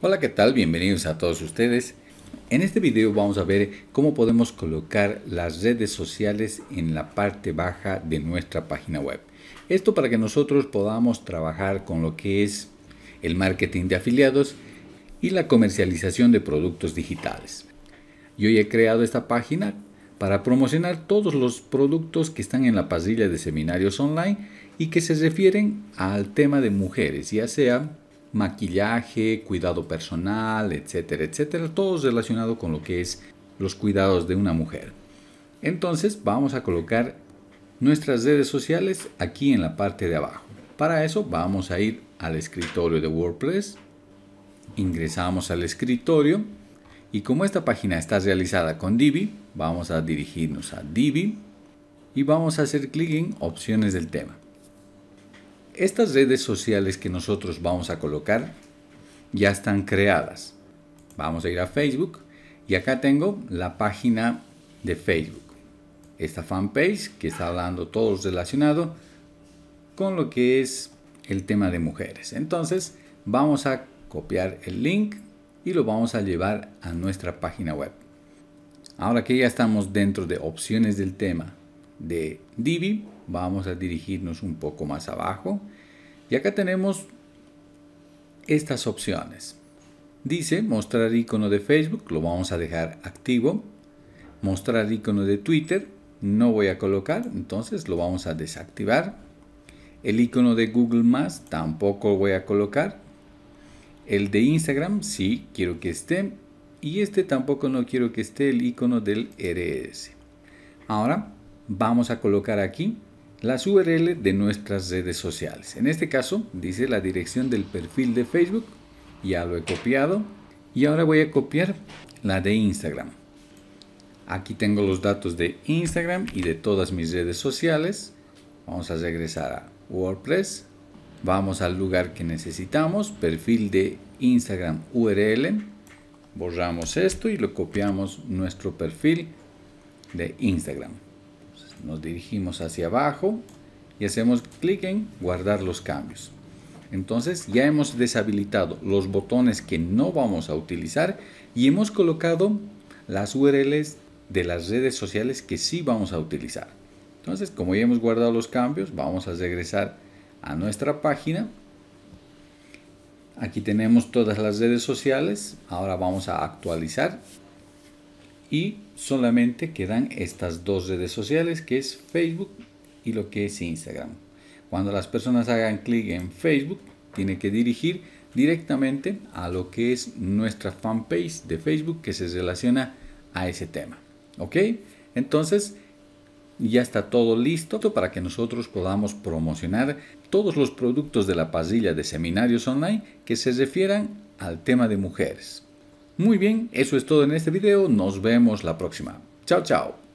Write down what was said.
Hola qué tal, bienvenidos a todos ustedes. En este video vamos a ver cómo podemos colocar las redes sociales en la parte baja de nuestra página web. Esto para que nosotros podamos trabajar con lo que es el marketing de afiliados y la comercialización de productos digitales. Yo ya he creado esta página para promocionar todos los productos que están en la parrilla de seminarios online y que se refieren al tema de mujeres, ya sea maquillaje, cuidado personal, etcétera, etcétera, todo relacionado con lo que es los cuidados de una mujer. Entonces vamos a colocar nuestras redes sociales aquí en la parte de abajo. Para eso vamos a ir al escritorio de WordPress, ingresamos al escritorio y como esta página está realizada con Divi, vamos a dirigirnos a Divi y vamos a hacer clic en opciones del tema. Estas redes sociales que nosotros vamos a colocar ya están creadas. Vamos a ir a Facebook y acá tengo la página de Facebook. Esta fanpage que está hablando todo relacionado con lo que es el tema de mujeres. Entonces vamos a copiar el link y lo vamos a llevar a nuestra página web. Ahora que ya estamos dentro de opciones del tema de Divi, vamos a dirigirnos un poco más abajo. Y acá tenemos estas opciones. Dice mostrar icono de Facebook, lo vamos a dejar activo. Mostrar icono de Twitter, no voy a colocar, entonces lo vamos a desactivar. El icono de Google Más tampoco voy a colocar. El de Instagram sí quiero que esté. Y este tampoco no quiero que esté el icono del RS. Ahora vamos a colocar aquí las URL de nuestras redes sociales. En este caso dice la dirección del perfil de Facebook, ya lo he copiado y ahora voy a copiar la de Instagram. Aquí tengo los datos de Instagram y de todas mis redes sociales. Vamos a regresar a WordPress. Vamos al lugar que necesitamos, perfil de Instagram URL. Borramos esto y lo copiamos nuestro perfil de Instagram nos dirigimos hacia abajo y hacemos clic en guardar los cambios. Entonces ya hemos deshabilitado los botones que no vamos a utilizar y hemos colocado las URLs de las redes sociales que sí vamos a utilizar. Entonces, como ya hemos guardado los cambios, vamos a regresar a nuestra página. Aquí tenemos todas las redes sociales. Ahora vamos a actualizar y solamente quedan estas dos redes sociales que es Facebook y lo que es Instagram. Cuando las personas hagan clic en Facebook, tiene que dirigir directamente a lo que es nuestra fanpage de Facebook que se relaciona a ese tema. ¿Ok? Entonces, ya está todo listo para que nosotros podamos promocionar todos los productos de la pasilla de seminarios online que se refieran al tema de mujeres. Muy bien, eso es todo en este video, nos vemos la próxima. Chao, chao.